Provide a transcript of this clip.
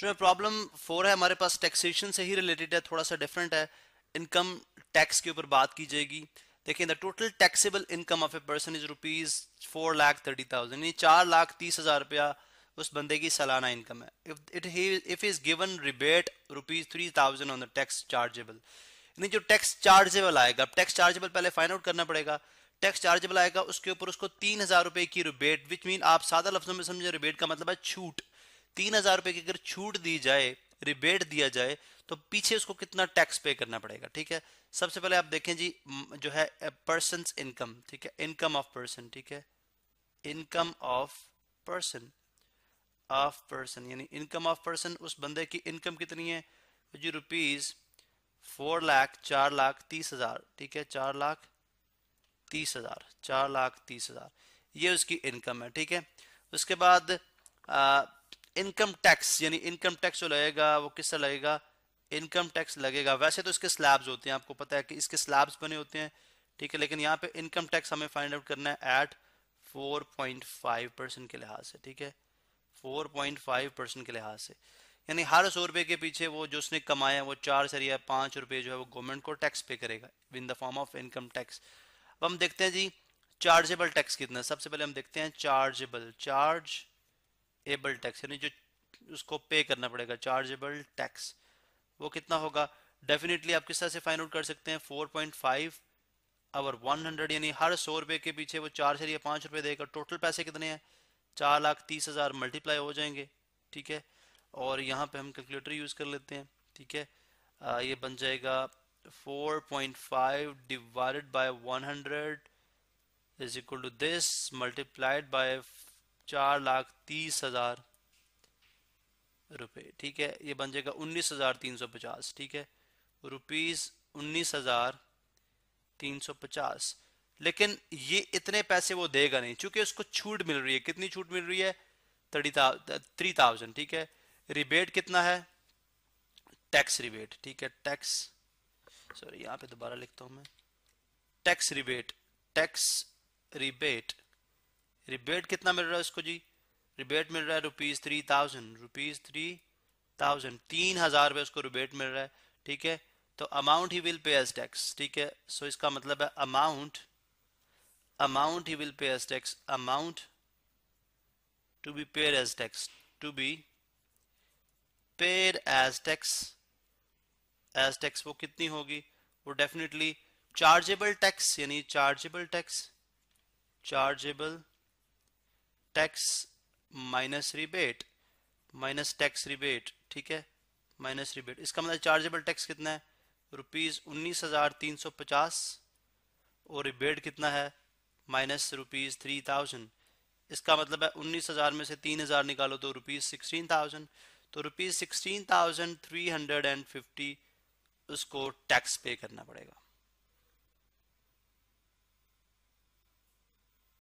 इसमें problem four है हमारे पास टैक्सेशन से ही रिलेटेड है थोड़ा सा डिफरेंट है इनकम टैक्स के ऊपर बात की जाएगी देखिए the total taxable income of a person is rupees four lakh thirty thousand यानी चार लाख तीस हजार रुपया उस बंदे की सालाना इनकम है if is given rebate rupees three thousand on the tax chargeable यानी जो टैक्स चार्जेबल आएगा टैक्स चार्जेबल पहले फाइंड आउट करना पड़ेगा टैक्स चार्जेबल आएगा उसके ऊपर उसको तीन हजार रुपए की रिबेट विच मीन आप सादा लफ्जों में समझे रिबेट का मतलब है छूट तीन हजार रुपए की अगर छूट दी जाए रिबेट दिया जाए तो पीछे उसको कितना टैक्स पे करना पड़ेगा ठीक है सबसे पहले आप देखें जी जो है पर्सन इनकम ठीक है इनकम ऑफ पर्सन ठीक है income of person of person यानी इनकम ऑफ पर्सन उस बंदे की इनकम कितनी है जी रुपीज फोर लाख चार लाख तीस हजार ठीक है चार लाख तीस हजार चार लाख तीस हजार ये उसकी इनकम है ठीक है उसके बाद इनकम टैक्स यानी इनकम टैक्स जो लगेगा वो किससे लगेगा इनकम टैक्स लगेगा वैसे तो इसके स्लैब्स होते हैं आपको पता है कि इसके स्लैब्स बने होते हैं ठीक है लेकिन यहाँ पे इनकम टैक्स हमें फाइंड आउट करना है एट 4.5 परसेंट के लिहाज से ठीक है 4.5 परसेंट के लिहाज से यानी हर सौ रुपये के पीछे वो जो उसने कमाया वो चार सर या पाँच रुपये जो है वो गवर्नमेंट को टैक्स पे करेगा in the form of income tax अब हम देखते हैं जी चार्जेबल टैक्स कितना सबसे पहले हम देखते हैं चार्जेबल चार्ज एबल टैक्स यानी जो उसको पे करना पड़ेगा चार्जेबल टैक्स वो कितना होगा डेफिनेटली आप किस तरह से फाइंड आउट कर सकते हैं four point five over one hundred यानी हर सौ रुपए के पीछे वो चार से पांच रुपए देगा टोटल पैसे कितने हैं चार लाख तीस हज़ार मल्टीप्लाई हो जाएंगे ठीक है और यहाँ पे हम कैलकुलेटर यूज़ कर लेते हैं ठीक है आ, ये बन जाएगा 4.5 by one hundred is equal to this multiplied by चार लाख तीस हजार रुपये ठीक है ये बन जाएगा उन्नीस हजार तीन सौ पचास ठीक है रुपीज उन्नीस हजार तीन सौ पचास लेकिन ये इतने पैसे वो देगा नहीं क्योंकि उसको छूट मिल रही है कितनी छूट मिल रही है थर्टी थ्री थाउजेंड ठीक है रिबेट कितना है टैक्स रिबेट ठीक है टैक्स सॉरी यहाँ पे दोबारा लिखता हूँ मैं tax rebate tax rebate rebate कितना मिल रहा है उसको जी रिबेट मिल रहा है rupees three thousand rupees three thousand तीन हजार रुपये उसको रिबेट मिल रहा है ठीक है तो amount he will pay as tax ठीक है सो इसका मतलब है amount amount he will pay as tax amount to be paid as tax to be paid as tax as tax वो कितनी होगी वो डेफिनेटली चार्जेबल टैक्स यानी chargeable tax chargeable tax minus rebate minus tax rebate ठीक है minus rebate इसका मतलब chargeable tax कितना है रुपीज उन्नीस हजार तीन सौ पचास और रिबेट कितना है माइनस रुपीज थ्री थाउजेंड इसका मतलब है उन्नीस हजार में से तीन हजार निकालो तो रुपीज सिक्सटीन थाउजेंड तो rupees sixteen thousand three hundred and fifty उसको टैक्स पे करना पड़ेगा